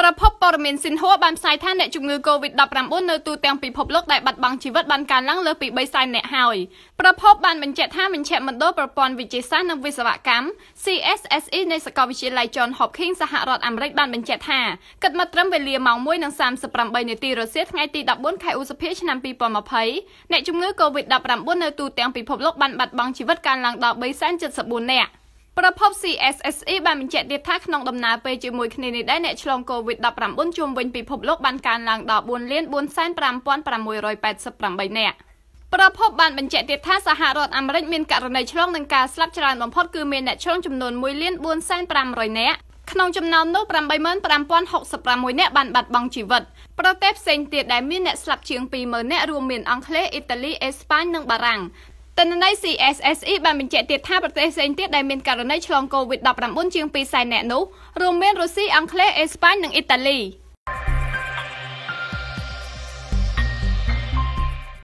ប្រភពព័ត៌មានស៊ីនហួរបានផ្សាយថាអ្នកជំងឺ Covid-19 នៅទូទាំងពិភពលោកដែលបាត់បង់ជីវិតបានកើនឡើងលើសពី300,000នាក់ហើយប្រភពបានបញ្ជាក់ថាមជ្ឈមណ្ឌលប្រព័ន្ធវិទ្យាសាស្ត្រនិងវិស្វកម្ម CSSE នៃសាកលវិទ្យាល័យ Johns Hopkins សហរដ្ឋអាមេរិកបានបញ្ជាក់ថាគិតមកត្រឹមវេលាម៉ោង1:38នាទីរសៀលថ្ងៃទី14ខែឧសភាឆ្នាំ2020អ្នកជំងឺ Covid-19 នៅទូទាំងពិភពលោកបានបាត់បង់ជីវិតកើនឡើងដល់374,000នាក់ប្រភព CSSE បានបញ្ជាក់ទៀតថាក្នុងដំណើរពេលជាមួយគ្នានេះដែរអ្នកឆ្លង COVID-19 ជុំវិញពិភពលោកបានកើនឡើងដល់4,4688នាក់ប្រភពបានបញ្ជាក់ទៀតថាសហរដ្ឋអាមេរិកមានករណីឆ្លងនិងការស្លាប់ច្រើនបំផុតគឺមានអ្នកឆ្លងចំនួន1,4500,000នាក់ក្នុងចំណោមនោះ85,066នាក់បានបាត់បង់ជីវិតប្រទេសផ្សេងទៀតដែលមានអ្នកស្លាប់ជាង20,000នាក់រួមមានអង់គ្លេសអ៊ីតាលីអេស្ប៉ាញនិងបារាំងទិន្នន័យ CSSE បានបញ្ជាក់ទៀតថាប្រទេសផ្សេងទៀតដែលមានករណីឆ្លង COVID-19 ជាង200,000នាក់នោះរួមមានរុស្ស៊ីអង់គ្លេសអេស្ប៉ាញនិងអ៊ីតាលី។